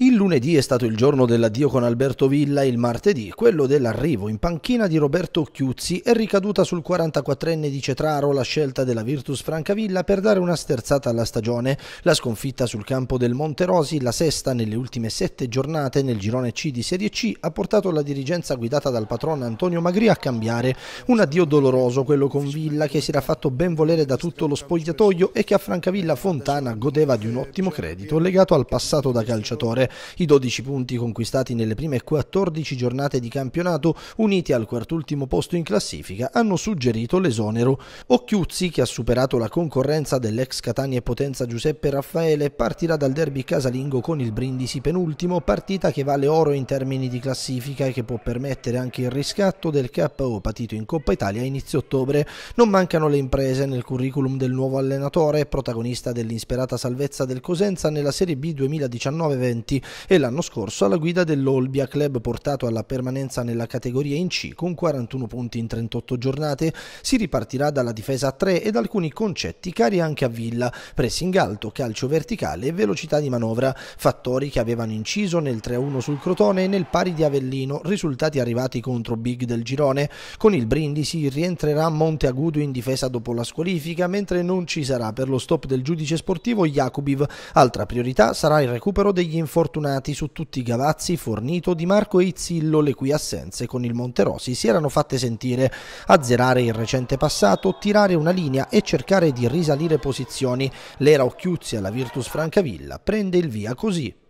Il lunedì è stato il giorno dell'addio con Alberto Villa, il martedì quello dell'arrivo in panchina di Roberto Chiuzzi è ricaduta sul 44enne di Cetraro la scelta della Virtus Francavilla per dare una sterzata alla stagione. La sconfitta sul campo del Monterosi, la sesta nelle ultime sette giornate nel girone C di Serie C, ha portato la dirigenza guidata dal patron Antonio Magri a cambiare. Un addio doloroso quello con Villa che si era fatto ben volere da tutto lo spogliatoio e che a Francavilla Fontana godeva di un ottimo credito legato al passato da calciatore. I 12 punti conquistati nelle prime 14 giornate di campionato, uniti al quartultimo posto in classifica, hanno suggerito l'esonero. Occhiuzzi, che ha superato la concorrenza dell'ex Catania e Potenza Giuseppe Raffaele, partirà dal derby casalingo con il Brindisi penultimo, partita che vale oro in termini di classifica e che può permettere anche il riscatto del KO patito in Coppa Italia a inizio ottobre. Non mancano le imprese nel curriculum del nuovo allenatore, protagonista dell'insperata salvezza del Cosenza nella Serie B 2019-20 e l'anno scorso alla guida dell'Olbia Club portato alla permanenza nella categoria in C con 41 punti in 38 giornate. Si ripartirà dalla difesa a 3 ed alcuni concetti cari anche a Villa, pressing alto, calcio verticale e velocità di manovra, fattori che avevano inciso nel 3-1 sul Crotone e nel pari di Avellino, risultati arrivati contro Big del girone. Con il Brindisi rientrerà Monteagudo in difesa dopo la squalifica, mentre non ci sarà per lo stop del giudice sportivo Jakubiv. Altra priorità sarà il recupero degli infortuni infortunati su tutti Gavazzi, Fornito, Di Marco e Izzillo, le cui assenze con il Monterosi si erano fatte sentire. Azzerare il recente passato, tirare una linea e cercare di risalire posizioni. L'era Occhiuzzi alla Virtus Francavilla prende il via così.